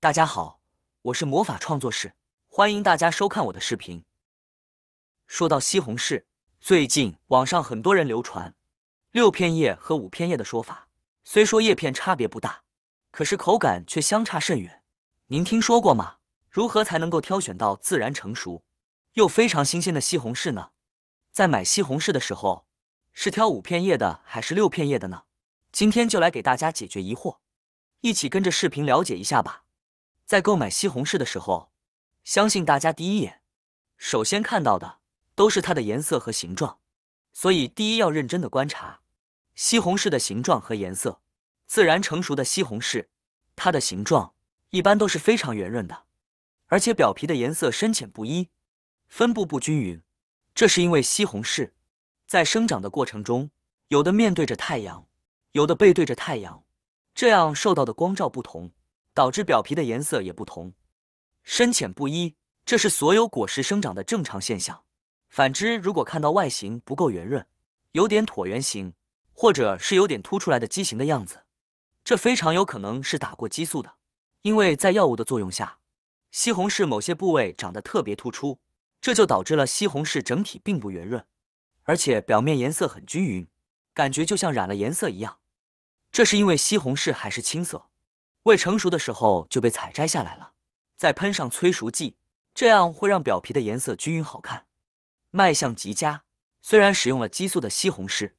大家好，我是魔法创作室，欢迎大家收看我的视频。说到西红柿，最近网上很多人流传六片叶和五片叶的说法，虽说叶片差别不大，可是口感却相差甚远。您听说过吗？如何才能够挑选到自然成熟又非常新鲜的西红柿呢？在买西红柿的时候，是挑五片叶的还是六片叶的呢？今天就来给大家解决疑惑，一起跟着视频了解一下吧。在购买西红柿的时候，相信大家第一眼首先看到的都是它的颜色和形状，所以第一要认真的观察西红柿的形状和颜色。自然成熟的西红柿，它的形状一般都是非常圆润的，而且表皮的颜色深浅不一，分布不均匀，这是因为西红柿在生长的过程中，有的面对着太阳，有的背对着太阳，这样受到的光照不同。导致表皮的颜色也不同，深浅不一，这是所有果实生长的正常现象。反之，如果看到外形不够圆润，有点椭圆形，或者是有点凸出来的畸形的样子，这非常有可能是打过激素的。因为在药物的作用下，西红柿某些部位长得特别突出，这就导致了西红柿整体并不圆润，而且表面颜色很均匀，感觉就像染了颜色一样。这是因为西红柿还是青色。未成熟的时候就被采摘下来了，再喷上催熟剂，这样会让表皮的颜色均匀好看，卖相极佳。虽然使用了激素的西红柿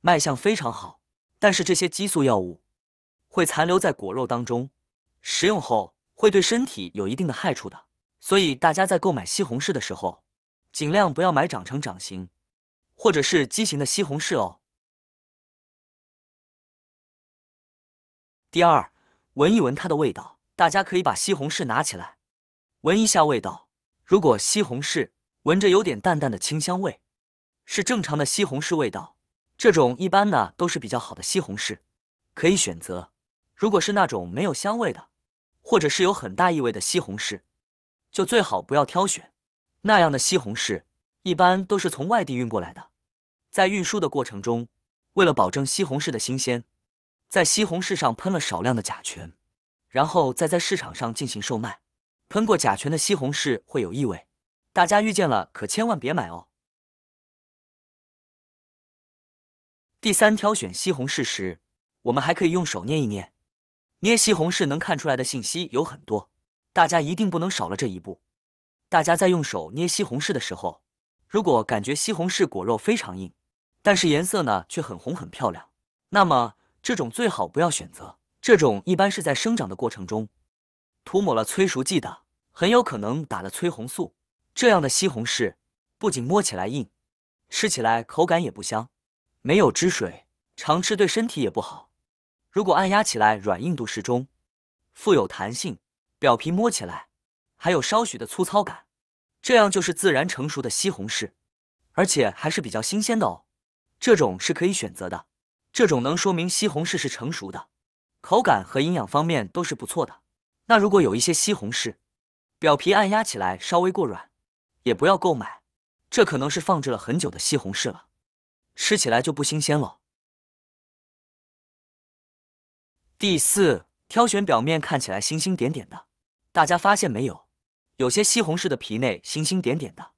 卖相非常好，但是这些激素药物会残留在果肉当中，食用后会对身体有一定的害处的。所以大家在购买西红柿的时候，尽量不要买长成长形或者是畸形的西红柿哦。第二。闻一闻它的味道，大家可以把西红柿拿起来，闻一下味道。如果西红柿闻着有点淡淡的清香味，是正常的西红柿味道，这种一般呢都是比较好的西红柿，可以选择。如果是那种没有香味的，或者是有很大异味的西红柿，就最好不要挑选。那样的西红柿一般都是从外地运过来的，在运输的过程中，为了保证西红柿的新鲜。在西红柿上喷了少量的甲醛，然后再在市场上进行售卖。喷过甲醛的西红柿会有异味，大家遇见了可千万别买哦。第三，挑选西红柿时，我们还可以用手捏一捏。捏西红柿能看出来的信息有很多，大家一定不能少了这一步。大家在用手捏西红柿的时候，如果感觉西红柿果肉非常硬，但是颜色呢却很红很漂亮，那么。这种最好不要选择，这种一般是在生长的过程中涂抹了催熟剂的，很有可能打了催红素。这样的西红柿不仅摸起来硬，吃起来口感也不香，没有汁水，常吃对身体也不好。如果按压起来软硬度适中，富有弹性，表皮摸起来还有稍许的粗糙感，这样就是自然成熟的西红柿，而且还是比较新鲜的哦。这种是可以选择的。这种能说明西红柿是成熟的，口感和营养方面都是不错的。那如果有一些西红柿，表皮按压起来稍微过软，也不要购买，这可能是放置了很久的西红柿了，吃起来就不新鲜了。第四，挑选表面看起来星星点点的，大家发现没有？有些西红柿的皮内星星点点的，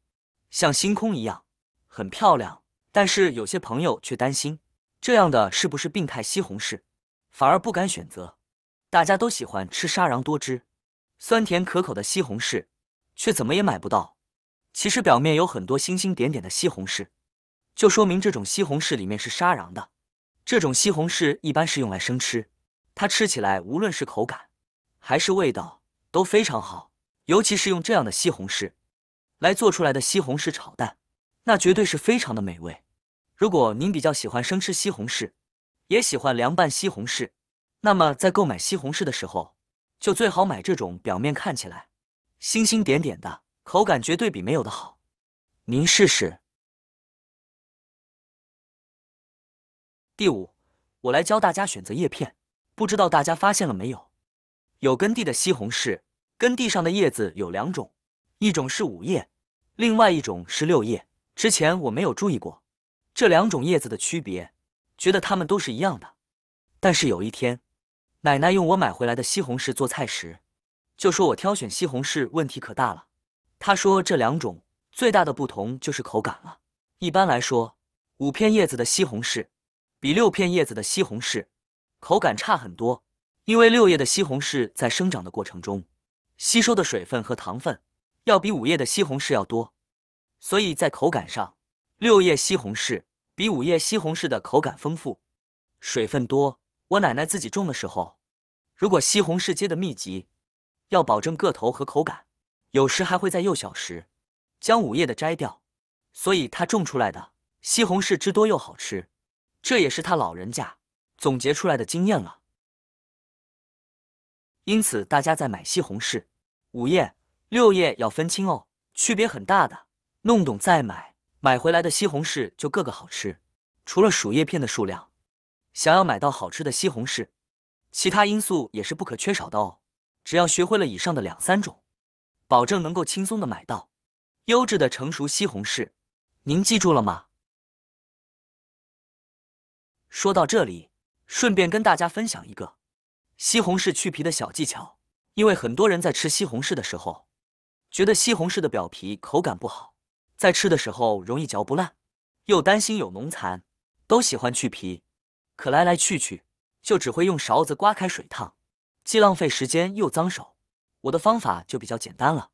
像星空一样，很漂亮。但是有些朋友却担心。这样的是不是病态西红柿？反而不敢选择。大家都喜欢吃沙瓤多汁、酸甜可口的西红柿，却怎么也买不到。其实表面有很多星星点点的西红柿，就说明这种西红柿里面是沙瓤的。这种西红柿一般是用来生吃，它吃起来无论是口感还是味道都非常好。尤其是用这样的西红柿来做出来的西红柿炒蛋，那绝对是非常的美味。如果您比较喜欢生吃西红柿，也喜欢凉拌西红柿，那么在购买西红柿的时候，就最好买这种表面看起来星星点点的，口感绝对比没有的好。您试试。第五，我来教大家选择叶片。不知道大家发现了没有，有根蒂的西红柿，根蒂上的叶子有两种，一种是五叶，另外一种是六叶。之前我没有注意过。这两种叶子的区别，觉得它们都是一样的。但是有一天，奶奶用我买回来的西红柿做菜时，就说我挑选西红柿问题可大了。她说这两种最大的不同就是口感了。一般来说，五片叶子的西红柿比六片叶子的西红柿口感差很多，因为六叶的西红柿在生长的过程中，吸收的水分和糖分要比五叶的西红柿要多，所以在口感上，六叶西红柿。比午夜西红柿的口感丰富，水分多。我奶奶自己种的时候，如果西红柿结的密集，要保证个头和口感，有时还会在幼小时将午夜的摘掉。所以她种出来的西红柿汁多又好吃，这也是她老人家总结出来的经验了。因此，大家在买西红柿，五叶、六叶要分清哦，区别很大的，弄懂再买。买回来的西红柿就个个好吃，除了薯叶片的数量，想要买到好吃的西红柿，其他因素也是不可缺少的哦。只要学会了以上的两三种，保证能够轻松的买到优质的成熟西红柿。您记住了吗？说到这里，顺便跟大家分享一个西红柿去皮的小技巧，因为很多人在吃西红柿的时候，觉得西红柿的表皮口感不好。在吃的时候容易嚼不烂，又担心有浓残，都喜欢去皮，可来来去去就只会用勺子刮开水烫，既浪费时间又脏手。我的方法就比较简单了，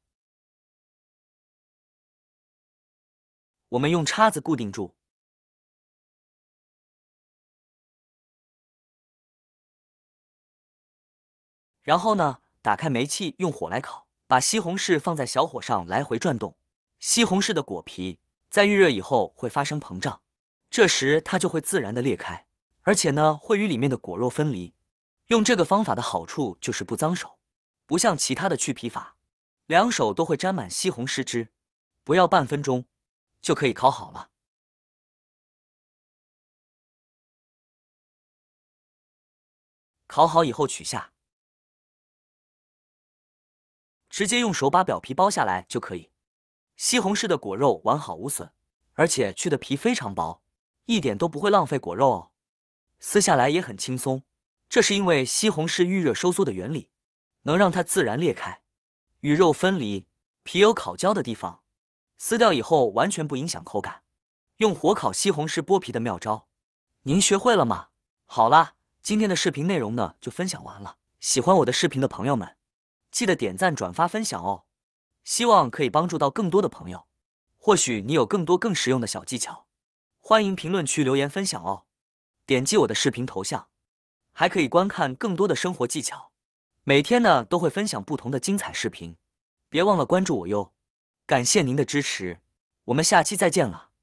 我们用叉子固定住，然后呢，打开煤气用火来烤，把西红柿放在小火上来回转动。西红柿的果皮在遇热以后会发生膨胀，这时它就会自然的裂开，而且呢会与里面的果肉分离。用这个方法的好处就是不脏手，不像其他的去皮法，两手都会沾满西红柿汁。不要半分钟，就可以烤好了。烤好以后取下，直接用手把表皮剥下来就可以。西红柿的果肉完好无损，而且去的皮非常薄，一点都不会浪费果肉哦。撕下来也很轻松，这是因为西红柿预热收缩的原理，能让它自然裂开，与肉分离。皮有烤焦的地方，撕掉以后完全不影响口感。用火烤西红柿剥皮的妙招，您学会了吗？好了，今天的视频内容呢就分享完了。喜欢我的视频的朋友们，记得点赞、转发、分享哦。希望可以帮助到更多的朋友。或许你有更多更实用的小技巧，欢迎评论区留言分享哦。点击我的视频头像，还可以观看更多的生活技巧。每天呢都会分享不同的精彩视频，别忘了关注我哟。感谢您的支持，我们下期再见了。